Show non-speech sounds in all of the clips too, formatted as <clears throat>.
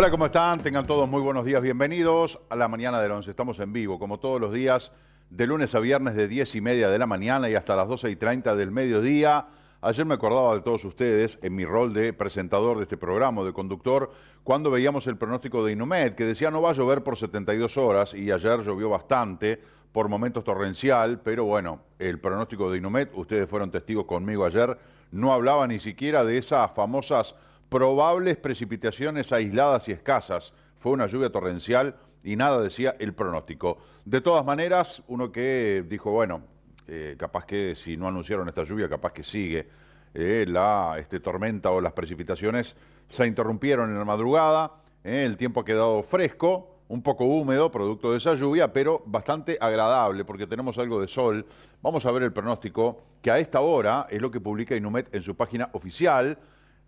Hola, ¿cómo están? Tengan todos muy buenos días. Bienvenidos a la mañana del 11. Estamos en vivo, como todos los días, de lunes a viernes de 10 y media de la mañana y hasta las 12 y 30 del mediodía. Ayer me acordaba de todos ustedes en mi rol de presentador de este programa, de conductor, cuando veíamos el pronóstico de Inumet, que decía no va a llover por 72 horas y ayer llovió bastante, por momentos torrencial, pero bueno, el pronóstico de Inumet, ustedes fueron testigos conmigo ayer, no hablaba ni siquiera de esas famosas probables precipitaciones aisladas y escasas. Fue una lluvia torrencial y nada decía el pronóstico. De todas maneras, uno que dijo, bueno, eh, capaz que si no anunciaron esta lluvia, capaz que sigue eh, la este, tormenta o las precipitaciones, se interrumpieron en la madrugada, eh, el tiempo ha quedado fresco, un poco húmedo, producto de esa lluvia, pero bastante agradable porque tenemos algo de sol. Vamos a ver el pronóstico que a esta hora es lo que publica Inumet en su página oficial.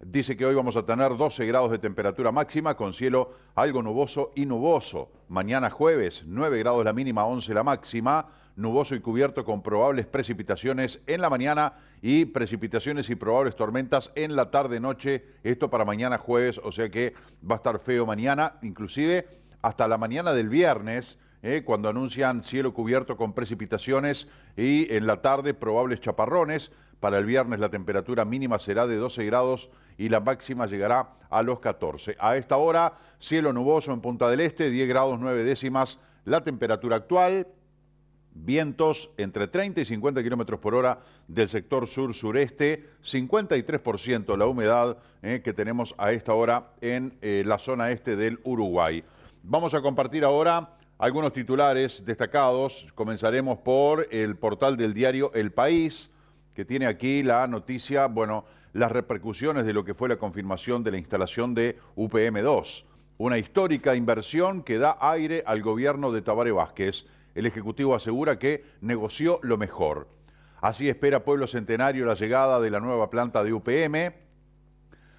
Dice que hoy vamos a tener 12 grados de temperatura máxima con cielo algo nuboso y nuboso. Mañana jueves 9 grados la mínima, 11 la máxima, nuboso y cubierto con probables precipitaciones en la mañana y precipitaciones y probables tormentas en la tarde-noche. Esto para mañana jueves, o sea que va a estar feo mañana, inclusive hasta la mañana del viernes ¿eh? cuando anuncian cielo cubierto con precipitaciones y en la tarde probables chaparrones. Para el viernes la temperatura mínima será de 12 grados y la máxima llegará a los 14. A esta hora, cielo nuboso en Punta del Este, 10 grados 9 décimas la temperatura actual. Vientos entre 30 y 50 kilómetros por hora del sector sur-sureste, 53% la humedad ¿eh? que tenemos a esta hora en eh, la zona este del Uruguay. Vamos a compartir ahora algunos titulares destacados. Comenzaremos por el portal del diario El País, que tiene aquí la noticia, bueno, las repercusiones de lo que fue la confirmación de la instalación de UPM2. Una histórica inversión que da aire al gobierno de Tabare Vázquez. El Ejecutivo asegura que negoció lo mejor. Así espera Pueblo Centenario la llegada de la nueva planta de UPM.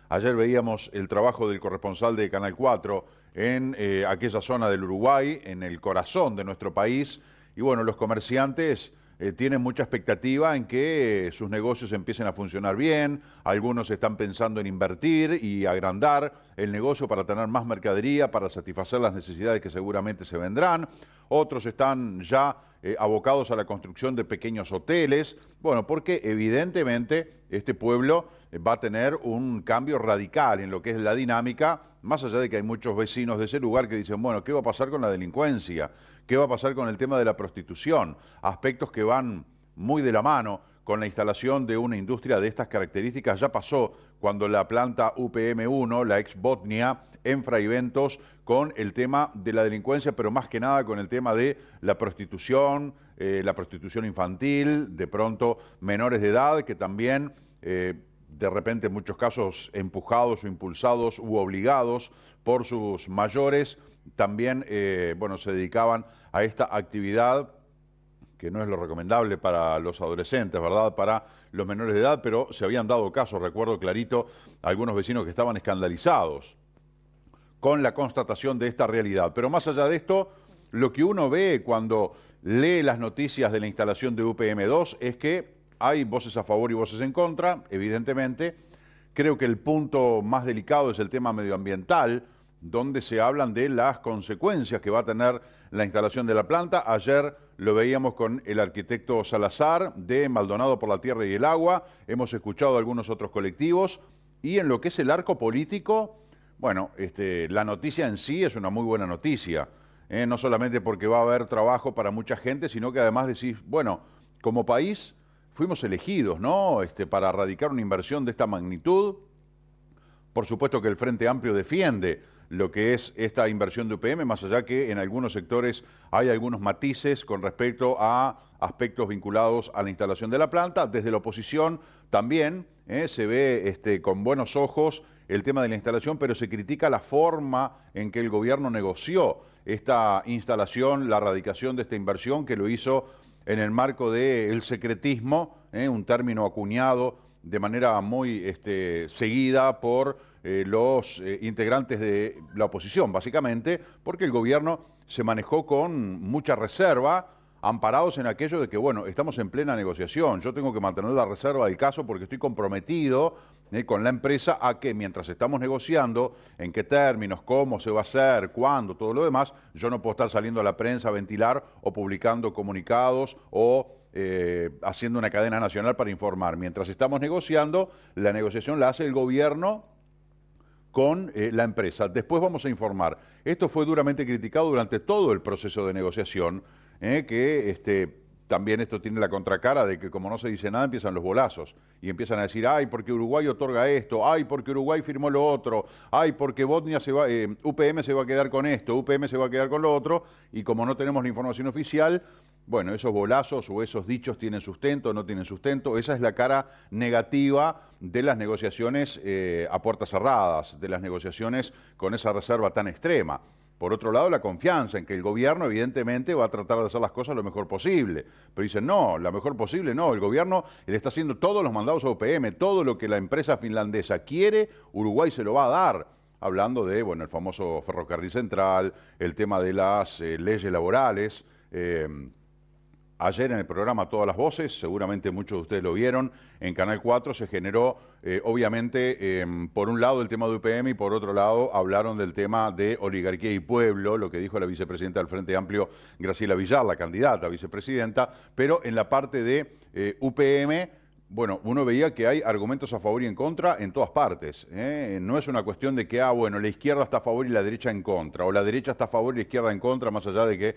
Ayer veíamos el trabajo del corresponsal de Canal 4, en eh, aquella zona del Uruguay, en el corazón de nuestro país. Y bueno, los comerciantes eh, tienen mucha expectativa en que eh, sus negocios empiecen a funcionar bien, algunos están pensando en invertir y agrandar el negocio para tener más mercadería, para satisfacer las necesidades que seguramente se vendrán otros están ya eh, abocados a la construcción de pequeños hoteles, bueno, porque evidentemente este pueblo eh, va a tener un cambio radical en lo que es la dinámica, más allá de que hay muchos vecinos de ese lugar que dicen, bueno, ¿qué va a pasar con la delincuencia? ¿Qué va a pasar con el tema de la prostitución? Aspectos que van muy de la mano con la instalación de una industria de estas características, ya pasó cuando la planta UPM1, la ex Botnia, en Fraiventos, con el tema de la delincuencia, pero más que nada con el tema de la prostitución, eh, la prostitución infantil, de pronto menores de edad que también... Eh, de repente en muchos casos empujados o impulsados u obligados por sus mayores, también eh, bueno, se dedicaban a esta actividad que no es lo recomendable para los adolescentes, ¿verdad? Para los menores de edad, pero se habían dado caso, recuerdo clarito, algunos vecinos que estaban escandalizados con la constatación de esta realidad. Pero más allá de esto, lo que uno ve cuando lee las noticias de la instalación de UPM2 es que hay voces a favor y voces en contra, evidentemente. Creo que el punto más delicado es el tema medioambiental, donde se hablan de las consecuencias que va a tener la instalación de la planta. Ayer lo veíamos con el arquitecto Salazar de Maldonado por la Tierra y el Agua. Hemos escuchado a algunos otros colectivos. Y en lo que es el arco político, bueno, este, la noticia en sí es una muy buena noticia. ¿eh? no solamente porque va a haber trabajo para mucha gente, sino que además decís, bueno, como país fuimos elegidos, ¿no? Este, para erradicar una inversión de esta magnitud. Por supuesto que el Frente Amplio defiende lo que es esta inversión de UPM, más allá que en algunos sectores hay algunos matices con respecto a aspectos vinculados a la instalación de la planta. Desde la oposición también ¿eh? se ve este, con buenos ojos el tema de la instalación, pero se critica la forma en que el gobierno negoció esta instalación, la erradicación de esta inversión, que lo hizo en el marco del secretismo, ¿eh? un término acuñado de manera muy este, seguida por eh, los eh, integrantes de la oposición, básicamente, porque el gobierno se manejó con mucha reserva, amparados en aquello de que, bueno, estamos en plena negociación, yo tengo que mantener la reserva del caso porque estoy comprometido eh, con la empresa a que mientras estamos negociando, en qué términos, cómo se va a hacer, cuándo, todo lo demás, yo no puedo estar saliendo a la prensa a ventilar o publicando comunicados o haciendo una cadena nacional para informar. Mientras estamos negociando, la negociación la hace el gobierno con eh, la empresa. Después vamos a informar. Esto fue duramente criticado durante todo el proceso de negociación, eh, que este, también esto tiene la contracara de que como no se dice nada empiezan los bolazos y empiezan a decir, ay, porque Uruguay otorga esto, ay, porque Uruguay firmó lo otro, ay, porque Bosnia se va, eh, UPM se va a quedar con esto, UPM se va a quedar con lo otro, y como no tenemos la información oficial, bueno, esos bolazos o esos dichos tienen sustento, o no tienen sustento. Esa es la cara negativa de las negociaciones eh, a puertas cerradas, de las negociaciones con esa reserva tan extrema. Por otro lado, la confianza en que el gobierno, evidentemente, va a tratar de hacer las cosas lo mejor posible. Pero dicen, no, lo mejor posible no. El gobierno le está haciendo todos los mandados a OPM, todo lo que la empresa finlandesa quiere, Uruguay se lo va a dar. Hablando de, bueno, el famoso ferrocarril central, el tema de las eh, leyes laborales. Eh, Ayer en el programa Todas las Voces, seguramente muchos de ustedes lo vieron, en Canal 4 se generó, eh, obviamente, em, por un lado el tema de UPM y por otro lado hablaron del tema de oligarquía y pueblo, lo que dijo la vicepresidenta del Frente Amplio, Graciela Villar, la candidata vicepresidenta, pero en la parte de eh, UPM... Bueno, uno veía que hay argumentos a favor y en contra en todas partes. ¿eh? No es una cuestión de que, ah, bueno, la izquierda está a favor y la derecha en contra, o la derecha está a favor y la izquierda en contra, más allá de que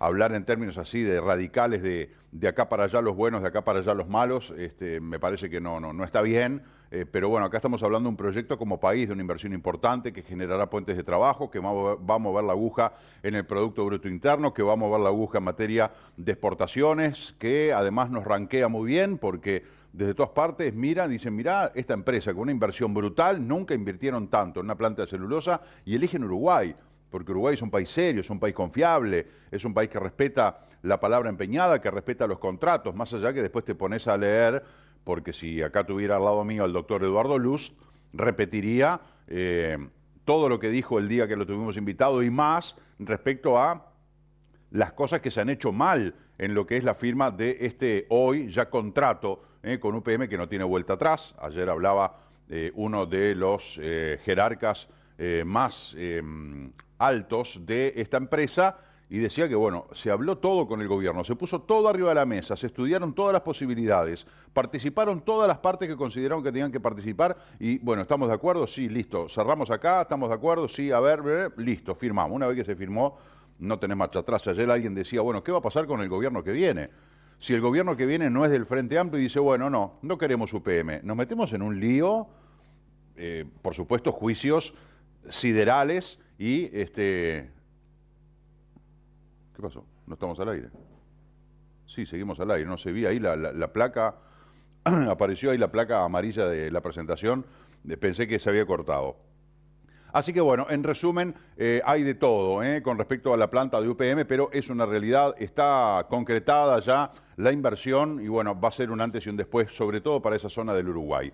hablar en términos así de radicales, de, de acá para allá los buenos, de acá para allá los malos, este, me parece que no, no, está bien. Eh, pero bueno, acá estamos hablando de un proyecto como país, de una inversión importante que generará puentes de trabajo, que va a, mover, a la aguja en el Producto Bruto Interno, que va a mover la aguja en materia de exportaciones, que además nos ranquea muy bien porque desde todas partes miran, dicen, mirá, esta empresa con una inversión brutal, nunca invirtieron tanto en una planta de celulosa y eligen Uruguay porque Uruguay es un país serio, es un país confiable, es un país que respeta la palabra empeñada, que respeta los contratos, más allá que después te pones a leer, porque si acá tuviera al lado mío el doctor Eduardo Luz, repetiría eh, todo lo que dijo el día que lo tuvimos invitado y más respecto a las cosas que se han hecho mal en lo que es la firma de este hoy ya contrato eh, con UPM que no tiene vuelta atrás. Ayer hablaba eh, uno de los jerarcas eh, más em, altos de esta empresa y decía que, bueno, se habló todo con el gobierno, se puso todo arriba de la mesa, se estudiaron todas las posibilidades, participaron todas las partes que consideraron que tenían que participar y, bueno, ¿estamos de acuerdo? Sí, listo, cerramos acá, ¿estamos de acuerdo? Sí, a ver, listo, firmamos. Una vez que se firmó, no tenemos marcha atrás. Ayer alguien decía, bueno, ¿qué va a pasar con el gobierno que viene? Si el gobierno que viene no es del Frente Amplio y dice, bueno, no, no queremos UPM, nos metemos en un lío, eh, por supuesto, juicios siderales y este. ¿Qué pasó? No estamos al aire. Sí, seguimos al aire. No se vi ahí la, placa. <clears throat> apareció ahí la placa amarilla de la presentación. Eh, pensé que se había cortado. Así que bueno, en resumen, eh, hay de todo eh, con respecto a la planta de UPM, pero es una realidad, está concretada ya la inversión y bueno, va a ser un antes y un después, sobre todo para esa zona del Uruguay.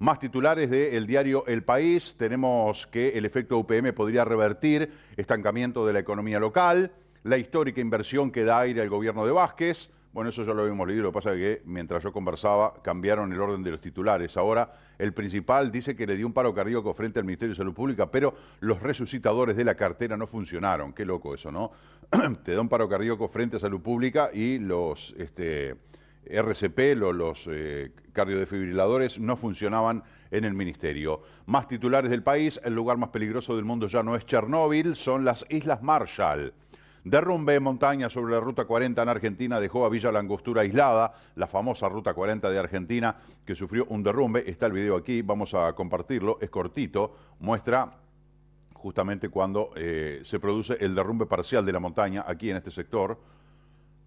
Más titulares del El diario El País. Tenemos que el efecto UPM podría revertir estancamiento de la economía local, la histórica inversión que da aire al gobierno de Vázquez. Bueno, eso ya lo habíamos leído, lo que pasa es que mientras yo conversaba cambiaron el orden de los titulares. Ahora el principal dice que le dio un paro cardíaco frente al Ministerio de Salud Pública, pero los resucitadores de la cartera no funcionaron. Qué loco eso, ¿no? <clears throat> Te da un paro cardíaco frente a Salud Pública y los... Este, RCP, los eh, cardiodefibriladores, no funcionaban en el ministerio. Más titulares del país, el lugar más peligroso del mundo ya no es Chernóbil, son las Islas Marshall. Derrumbe en montaña sobre la Ruta 40 en Argentina dejó a Villa Langostura aislada, la famosa Ruta 40 de Argentina que sufrió un derrumbe. Está el video aquí, vamos a compartirlo, es cortito, muestra justamente cuando eh, se produce el derrumbe parcial de la montaña aquí en este sector.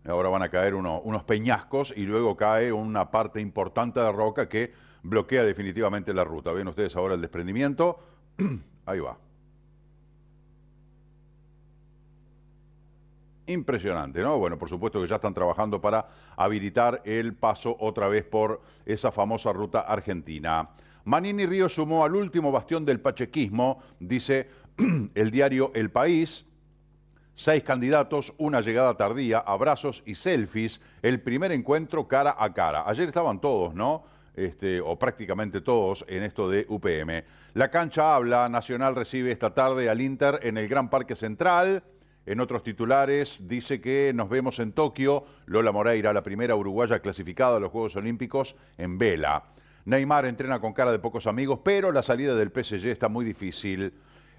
Ahora van a caer unos peñascos y luego cae una parte importante de roca que bloquea definitivamente la ruta. Ven ustedes ahora el desprendimiento. <clears throat> Ahí va. Impresionante, ¿no? Bueno, por supuesto que ya están trabajando para habilitar el paso otra vez por esa famosa ruta argentina. Manini Río sumó al último bastión del pachequismo, dice <clears throat> el diario El País. Seis candidatos, una llegada tardía, abrazos y selfies. El primer encuentro cara a cara. Ayer estaban todos, ¿no? Este, o prácticamente todos en esto de UPM. La cancha habla, Nacional recibe esta tarde al Inter en el Gran Parque Central. En otros titulares dice que nos vemos en Tokio. Lola Moreira, la primera uruguaya clasificada a los Juegos Olímpicos en vela. Neymar entrena con cara de pocos amigos, pero la salida del PSG está muy difícil.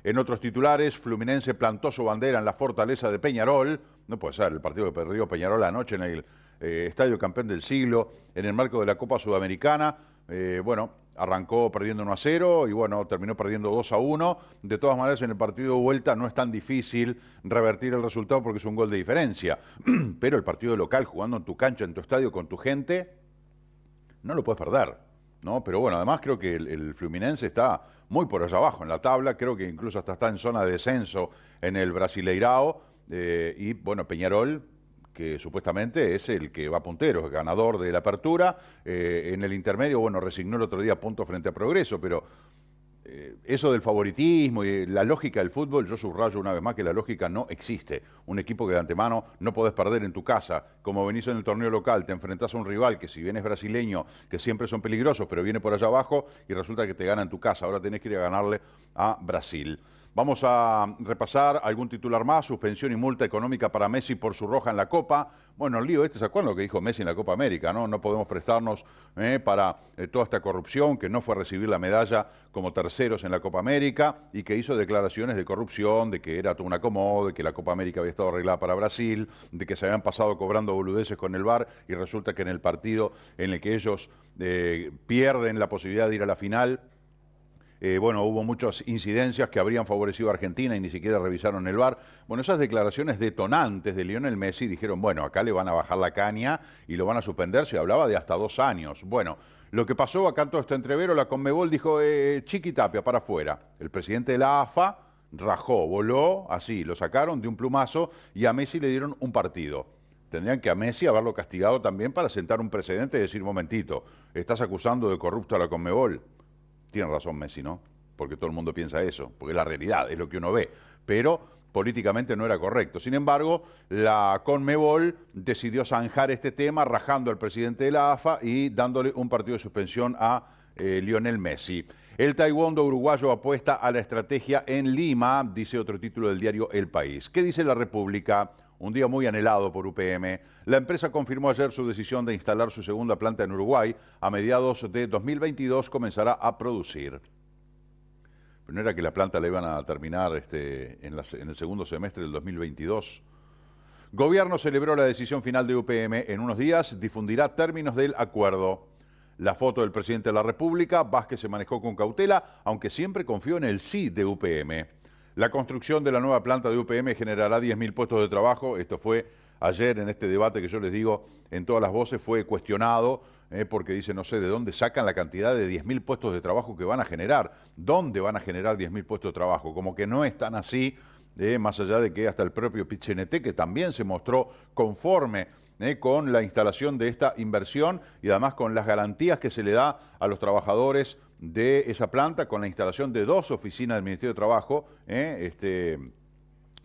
En otros titulares, Fluminense plantó su bandera en la fortaleza de Peñarol. No puede ser, el partido que perdió Peñarol anoche en el eh, Estadio Campeón del Siglo, en el marco de la Copa Sudamericana. Eh, bueno, arrancó perdiendo 1 a 0 y bueno, terminó perdiendo 2 a 1. De todas maneras, en el partido de vuelta no es tan difícil revertir el resultado porque es un gol de diferencia. <clears throat> Pero el partido local, jugando en tu cancha, en tu estadio, con tu gente, no lo puedes perder. ¿no? Pero bueno, además creo que el, Fluminense está muy por allá abajo en la tabla, creo que incluso hasta está en zona de descenso en el Brasileirao, eh, y bueno, Peñarol que supuestamente es el que va puntero, es ganador de la apertura. Eh, en el intermedio, bueno, resignó el otro día punto frente a Progreso, pero eh, eso del favoritismo y eh, la lógica del fútbol, yo subrayo una vez más que la lógica no existe. Un equipo que de antemano no podés perder en tu casa, como venís en el torneo local, te enfrentás a un rival que si bien es brasileño, que siempre son peligrosos, pero viene por allá abajo y resulta que te gana en tu casa. Ahora tenés que ir a ganarle a Brasil. Vamos a repasar algún titular más, suspensión y multa económica para Messi por su roja en la Copa. Bueno, el lío este, ¿se acuerdan lo que dijo Messi en la Copa América? No, no podemos prestarnos eh, para eh, toda esta corrupción, que no fue a recibir la medalla como terceros en la Copa América y que hizo declaraciones de corrupción, de que era todo un acomodo, de que la Copa América había estado arreglada para Brasil, de que se habían pasado cobrando boludeces con el VAR y resulta que en el partido en el que ellos eh, pierden la posibilidad de ir a la final, eh, bueno, hubo muchas incidencias que habrían favorecido a Argentina y ni siquiera revisaron el VAR. Bueno, esas declaraciones detonantes de Lionel Messi dijeron, bueno, acá le van a bajar la caña y lo van a suspender, se hablaba de hasta dos años. Bueno, lo que pasó acá en todo este entrevero, la Conmebol dijo, eh, eh chiquitapia, para afuera. El presidente de la AFA rajó, voló, así, lo sacaron de un plumazo y a Messi le dieron un partido. Tendrían que a Messi haberlo castigado también para sentar un precedente y decir, momentito, estás acusando de corrupto a la Conmebol. Tiene razón Messi, ¿no? Porque todo el mundo piensa eso, porque es la realidad, es lo que uno ve. Pero políticamente no era correcto. Sin embargo, la Conmebol decidió zanjar este tema rajando al presidente de la AFA y dándole un partido de suspensión a eh, Lionel Messi. El taekwondo uruguayo apuesta a la estrategia en Lima, dice otro título del diario El País. ¿Qué dice la República? un día muy anhelado por UPM. La empresa confirmó ayer su decisión de instalar su segunda planta en Uruguay. A mediados de 2022 comenzará a producir. Pero no era que la planta la iban a terminar este, en, en el segundo semestre del 2022. Gobierno celebró la decisión final de UPM. En unos días difundirá términos del acuerdo. La foto del presidente de la República, Vázquez se manejó con cautela, aunque siempre confió en el sí de UPM. La construcción de la nueva planta de UPM generará 10.000 puestos de trabajo. Esto fue ayer en este debate que yo les digo en todas las voces, fue cuestionado eh, porque dice, no sé, ¿de dónde sacan la cantidad de 10.000 puestos de trabajo que van a generar? ¿Dónde van a generar 10.000 puestos de trabajo? Como que no es tan así, eh, más allá de que hasta el propio Pichinete, que también se mostró conforme eh, con la instalación de esta inversión y además con las garantías que se le da a los trabajadores de esa planta con la instalación de dos oficinas del Ministerio de Trabajo ¿eh? este,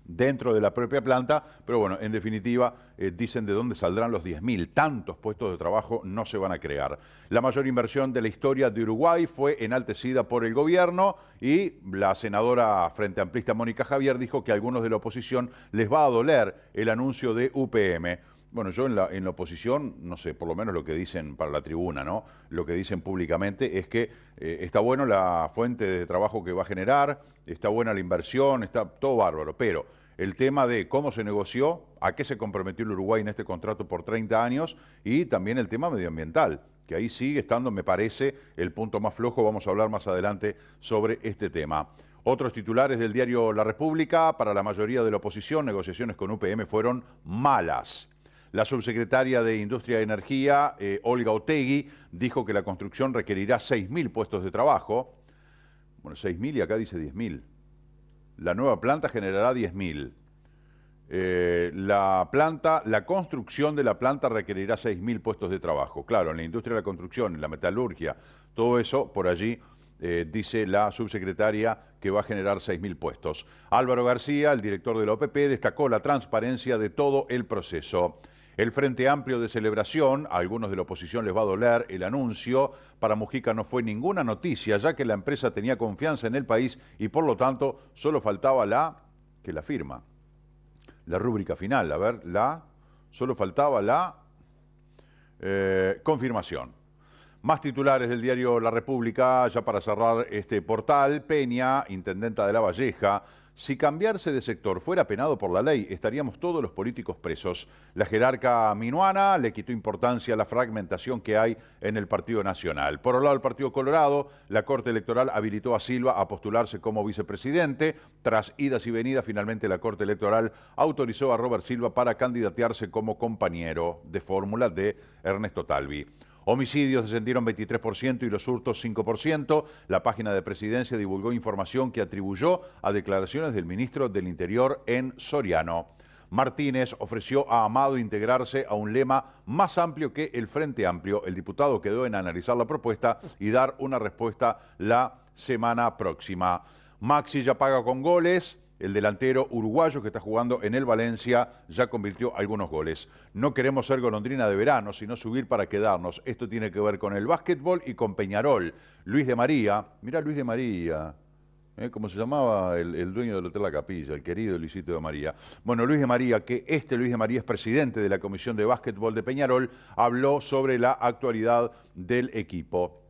dentro de la propia planta, pero bueno, en definitiva eh, dicen de dónde saldrán los 10.000, tantos puestos de trabajo no se van a crear. La mayor inversión de la historia de Uruguay fue enaltecida por el gobierno y la senadora frente amplista Mónica Javier dijo que a algunos de la oposición les va a doler el anuncio de UPM. Bueno, yo en la, oposición, no sé, por lo menos lo que dicen para la tribuna, ¿no? Lo que dicen públicamente es que eh, está bueno la fuente de trabajo que va a generar, está buena la inversión, está todo bárbaro, pero el tema de cómo se negoció, a qué se comprometió el Uruguay en este contrato por 30 años y también el tema medioambiental, que ahí sigue estando, me parece, el punto más flojo. Vamos a hablar más adelante sobre este tema. Otros titulares del diario La República, para la mayoría de la oposición, negociaciones con UPM fueron malas. La subsecretaria de Industria y Energía, eh, Olga Otegui, dijo que la construcción requerirá 6.000 puestos de trabajo. Bueno, 6.000 y acá dice 10.000. La nueva planta generará 10.000. Eh, la planta, la construcción de la planta requerirá 6.000 puestos de trabajo. Claro, en la industria de la construcción, en la metalurgia, todo eso por allí eh, dice la subsecretaria que va a generar 6.000 puestos. Álvaro García, el director de la OPP, destacó la transparencia de todo el proceso. El Frente Amplio de Celebración, a algunos de la oposición les va a doler el anuncio, para Mujica no fue ninguna noticia, ya que la empresa tenía confianza en el país y por lo tanto solo faltaba la que la firma. La rúbrica final, a ver, la, solo faltaba la eh, confirmación. Más titulares del diario La República, ya para cerrar este portal, Peña, intendenta de La Valleja, si cambiarse de sector fuera penado por la ley, estaríamos todos los políticos presos. La jerarca minuana le quitó importancia a la fragmentación que hay en el Partido Nacional. Por otro lado, el Partido Colorado, la Corte Electoral habilitó a Silva a postularse como vicepresidente. Tras idas y venidas, finalmente la Corte Electoral autorizó a Robert Silva para candidatearse como compañero de fórmula de Ernesto Talvi. Homicidios descendieron 23% y los hurtos 5%. La página de presidencia divulgó información que atribuyó a declaraciones del ministro del Interior en Soriano. Martínez ofreció a Amado integrarse a un lema más amplio que el Frente Amplio. El diputado quedó en analizar la propuesta y dar una respuesta la semana próxima. Maxi ya paga con goles el delantero uruguayo que está jugando en el Valencia ya convirtió algunos goles. No queremos ser golondrina de verano, sino subir para quedarnos. Esto tiene que ver con el básquetbol y con Peñarol. Luis de María, mira Luis de María, ¿eh? ¿cómo como se llamaba el, el, dueño del Hotel La Capilla, el querido Luisito de María. Bueno, Luis de María, que este Luis de María es presidente de la Comisión de Básquetbol de Peñarol, habló sobre la actualidad del equipo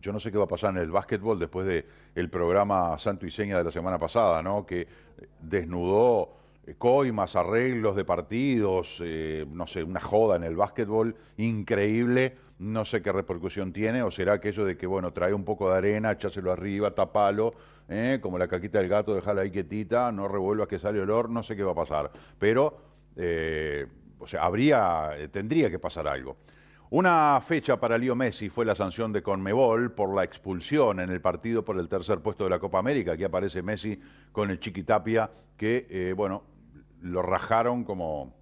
yo no sé qué va a pasar en el básquetbol después de el programa Santo y Seña de la semana pasada, ¿no? Que desnudó eh, coimas, arreglos de partidos, eh, no sé, una joda en el básquetbol increíble. No sé qué repercusión tiene, o será aquello de que, bueno, trae un poco de arena, echáselo arriba, tapalo, ¿eh? como la caquita del gato, dejala ahí quietita, no revuelvas que sale olor, no sé qué va a pasar. Pero, o sea, habría, tendría que pasar algo. Una fecha para Leo Messi fue la sanción de Conmebol por la expulsión en el partido por el tercer puesto de la Copa América. Aquí aparece Messi con el Chiquitapia, que, eh, bueno, lo rajaron como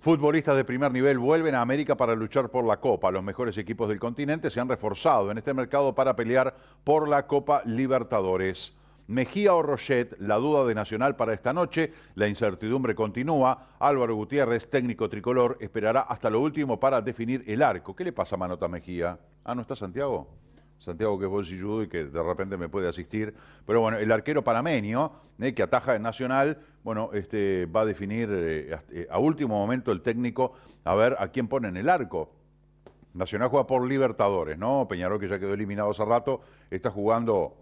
futbolistas de primer nivel. Vuelven a América para luchar por la Copa. Los mejores equipos del continente se han reforzado en este mercado para pelear por la Copa Libertadores. Mejía o Rochet, la duda de Nacional para esta noche, la incertidumbre continúa, Álvaro Gutiérrez, técnico tricolor, esperará hasta lo último para definir el arco. ¿Qué le pasa a Manota Mejía? Ah, ¿no está Santiago? Santiago que es bolsilludo y que de repente me puede asistir. Pero bueno, el arquero panameño, eh, que ataja en Nacional, bueno, este, va a definir eh, eh, a último momento el técnico a ver a quién pone en el arco. Nacional juega por Libertadores, ¿no? Peñarol, que ya quedó eliminado hace rato, está jugando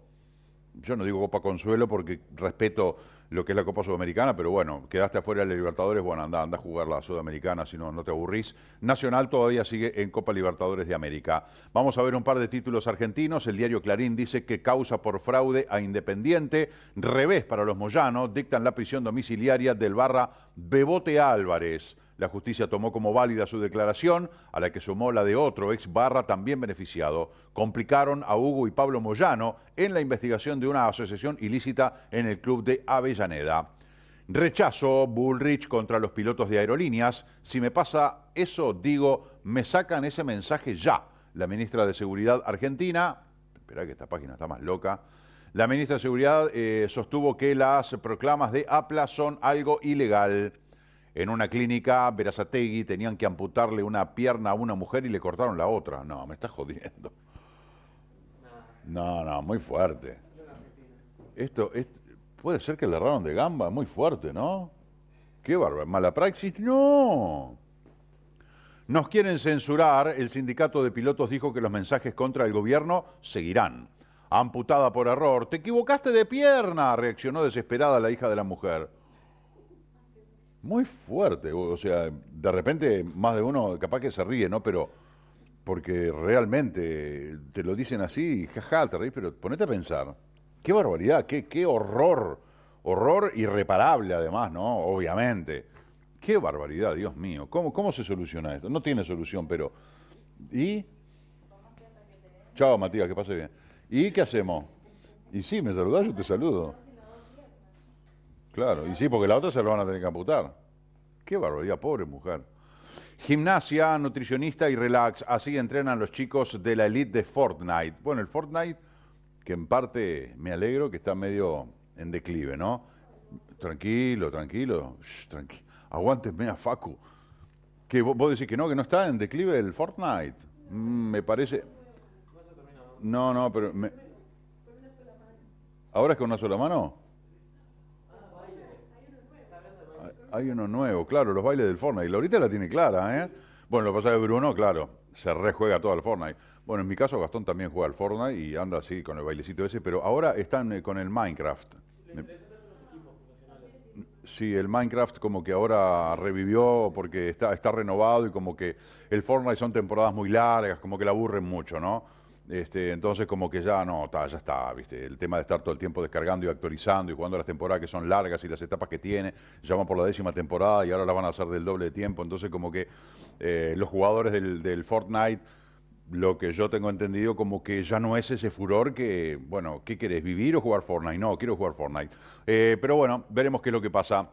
yo no digo Copa Consuelo porque respeto lo que es la Copa Sudamericana, pero bueno, quedaste afuera de la Libertadores, bueno, anda, anda a jugar la Sudamericana, si no, no te aburrís. Nacional todavía sigue en Copa Libertadores de América. Vamos a ver un par de títulos argentinos. El diario Clarín dice que causa por fraude a Independiente, revés para los Moyanos, dictan la prisión domiciliaria del barra Bebote Álvarez. La justicia tomó como válida su declaración, a la que sumó la de otro ex barra también beneficiado. Complicaron a Hugo y Pablo Moyano en la investigación de una asociación ilícita en el club de Avellaneda. Rechazo Bullrich contra los pilotos de aerolíneas. Si me pasa eso, digo, me sacan ese mensaje ya. La ministra de Seguridad argentina, espera que esta página está más loca, la ministra de Seguridad eh, sostuvo que las proclamas de APLA son algo ilegal en una clínica, Verazategui, tenían que amputarle una pierna a una mujer y le cortaron la otra. No, me estás jodiendo. No, no, muy fuerte. Esto, puede ser que le erraron de gamba, muy fuerte, ¿no? Qué bárbaro. ¿Mala praxis? No. Nos quieren censurar, el sindicato de pilotos dijo que los mensajes contra el gobierno seguirán. Amputada por error, te equivocaste de pierna, reaccionó desesperada la hija de la mujer. Muy fuerte, o sea, de repente más de uno capaz que se ríe, ¿no? Pero porque realmente te lo dicen así, jaja, te reís, pero ponete a pensar, qué barbaridad, qué, qué horror, horror irreparable además, ¿no? Obviamente. Qué barbaridad, Dios mío, ¿cómo, cómo se soluciona esto? No tiene solución, pero... ¿Y? Chao, Matías, que pase bien. ¿Y qué hacemos? Y sí, me saludás, yo te saludo. Claro, y sí, porque la otra se la van a tener que amputar. Qué barbaridad, pobre mujer. Gimnasia, nutricionista y relax, así entrenan los chicos de la elite de Fortnite. Bueno, el Fortnite, que en parte me alegro que está medio en declive, ¿no? Tranquilo, tranquilo, Shh, Aguánteme a Facu. Que vos, decís que no, que no está en declive el Fortnite. Mm, me parece... No, no, pero... ¿Ahora es con una sola mano? Hay uno nuevo, claro, los bailes del Fortnite. ahorita la tiene clara, ¿eh? Bueno, lo que pasa es que Bruno, claro, se rejuega todo al Fortnite. Bueno, en mi caso Gastón también juega al Fortnite y anda así con el bailecito ese, pero ahora están eh, con el Minecraft. Sí, el Minecraft como que ahora revivió porque está, está renovado y como que el Fortnite son temporadas muy largas, como que la aburren mucho, ¿no? Este, entonces como que ya no, está, ya está, ¿viste? El tema de estar todo el tiempo descargando y actualizando y jugando las temporadas que son largas y las etapas que tiene, ya van por la décima temporada y ahora la van a hacer del doble de tiempo. Entonces como que eh, los jugadores del, Fortnite lo que yo tengo entendido como que ya no es ese furor que, bueno, ¿qué querés? ¿Vivir o jugar Fortnite? No, quiero jugar Fortnite. Eh, pero bueno, veremos qué es lo que pasa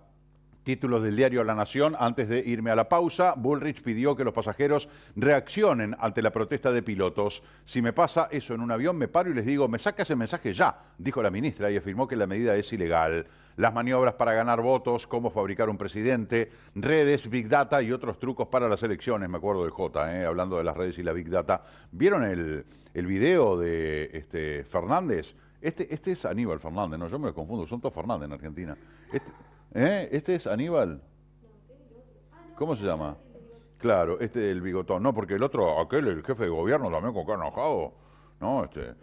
Títulos del diario La Nación, antes de irme a la pausa, Bullrich pidió que los pasajeros reaccionen ante la protesta de pilotos. Si me pasa eso en un avión, me paro y les digo, me saca ese mensaje ya, dijo la ministra y afirmó que la medida es ilegal. Las maniobras para ganar votos, cómo fabricar un presidente, redes, Big Data y otros trucos para las elecciones, me acuerdo de J, eh, hablando de las redes y la Big Data. ¿Vieron el, video de este, Fernández? Este, este es Aníbal Fernández, no, yo me confundo, son todos Fernández en Argentina. Este, ¿Eh? ¿Este es Aníbal? ¿Cómo se llama? Claro, este el bigotón. No, porque el otro, aquel, el jefe de gobierno también con cara No, este,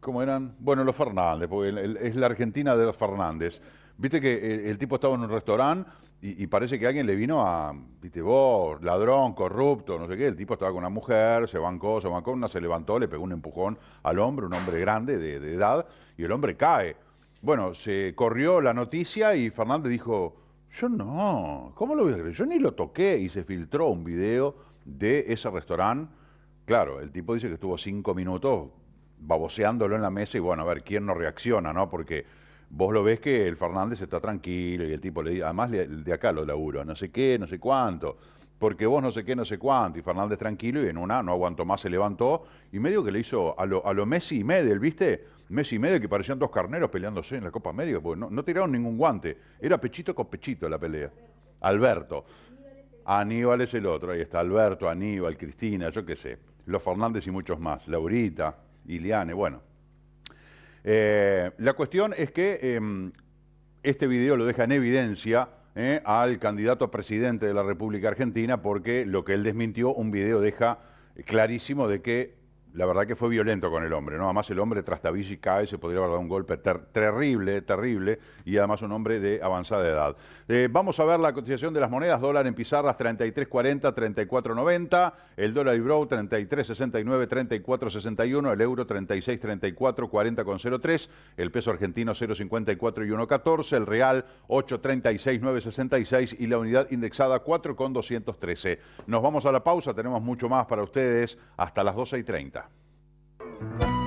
¿Cómo eran? Bueno, los Fernández, porque es la Argentina de los Fernández. Viste que el, tipo estaba en un restaurante y, parece que alguien le vino a, viste vos, ladrón, corrupto, no sé qué. El tipo estaba con una mujer, se bancó, se bancó, una se levantó, le pegó un empujón al hombre, un hombre grande de edad, y el hombre cae. Bueno, se corrió la noticia y Fernández dijo, yo no, ¿cómo lo voy a creer? Yo ni lo toqué y se filtró un video de ese restaurante. Claro, el tipo dice que estuvo cinco minutos baboseándolo en la mesa y bueno, a ver quién no reacciona, ¿no? Porque vos lo ves que el Fernández está tranquilo y el tipo le dice, además de acá lo laburo, no sé qué, no sé cuánto porque vos no sé qué, no sé cuánto, y Fernández tranquilo, y en una no aguantó más, se levantó, y medio que le hizo a lo, a Messi y Medel, ¿viste? Messi y Medel que parecían dos carneros peleándose en la Copa América, porque no, tiraron ningún guante, era pechito con pechito la pelea. Alberto. Aníbal es el otro, ahí está Alberto, Aníbal, Cristina, yo qué sé, los Fernández y muchos más, Laurita, Iliane, bueno. Eh, la cuestión es que em, este video lo deja en evidencia ¿eh? al candidato a presidente de la República Argentina porque lo que él desmintió, un video deja clarísimo de que la verdad que fue violento con el hombre, ¿no? Además el hombre tras Tavici cae, se podría haber dado un golpe terrible, terrible, y además un hombre de avanzada edad. Eh, vamos a ver la cotización de las monedas, dólar en pizarras 33.40, 34.90, el dólar y bro 33.69, 34.61, el euro 36.34, 40.03, el peso argentino 0.54 y 1.14, el real 8.36, 9.66 y la unidad indexada 4.213. Nos vamos a la pausa, tenemos mucho más para ustedes hasta las 12 y you